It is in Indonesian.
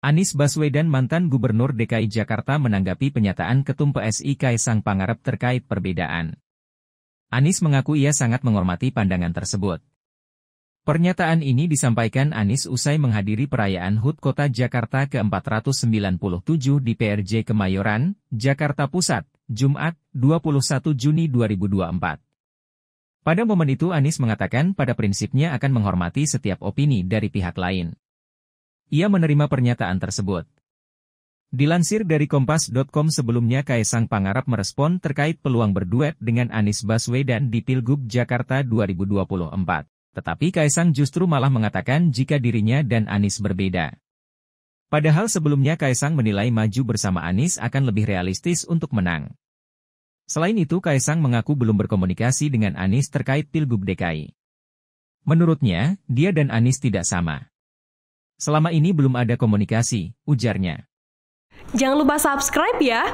Anies Baswedan mantan Gubernur DKI Jakarta menanggapi pernyataan Ketum PSI Kaisang e Pangarep terkait perbedaan. Anies mengaku ia sangat menghormati pandangan tersebut. Pernyataan ini disampaikan Anies usai menghadiri perayaan HUT Kota Jakarta ke-497 di PRJ Kemayoran, Jakarta Pusat, Jumat, 21 Juni 2024. Pada momen itu Anies mengatakan pada prinsipnya akan menghormati setiap opini dari pihak lain. Ia menerima pernyataan tersebut. Dilansir dari Kompas.com sebelumnya Kaisang Pangarap merespon terkait peluang berduet dengan Anies Baswedan di Pilgub Jakarta 2024. Tetapi Kaisang justru malah mengatakan jika dirinya dan Anies berbeda. Padahal sebelumnya Kaisang menilai maju bersama Anies akan lebih realistis untuk menang. Selain itu Kaisang mengaku belum berkomunikasi dengan Anies terkait Pilgub DKI. Menurutnya, dia dan Anies tidak sama. Selama ini belum ada komunikasi, ujarnya. Jangan lupa subscribe ya!